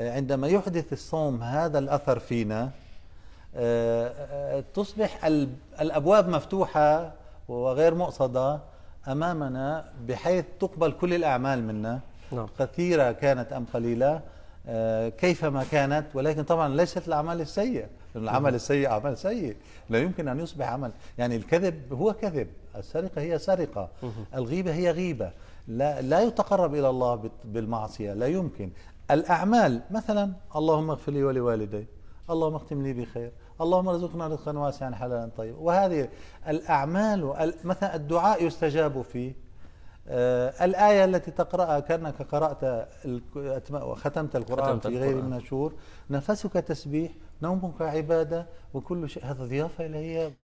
عندما يحدث الصوم هذا الأثر فينا آه، آه، تصبح الأبواب مفتوحة وغير مقصدة أمامنا بحيث تقبل كل الأعمال منا نعم. كثيرة كانت أم قليلة آه، كيفما كانت ولكن طبعا ليست الأعمال السيئة العمل السيء عمل سيء لا يمكن أن يصبح عمل يعني الكذب هو كذب السرقة هي سرقة الغيبة هي غيبة لا, لا يتقرب إلى الله بالمعصية لا يمكن الأعمال مثلا اللهم اغفر لي ولوالدي اللهم اختم لي بخير اللهم ارزقنا رزقا واسعا حلالا طيبا وهذه الأعمال مثلا الدعاء يستجاب فيه آه، الآية التي تقرأها كأنك قرأت وختمت القرآن في غير من الشهور نفسك تسبيح نومك عبادة وكل شيء هذا ضيافة إلهية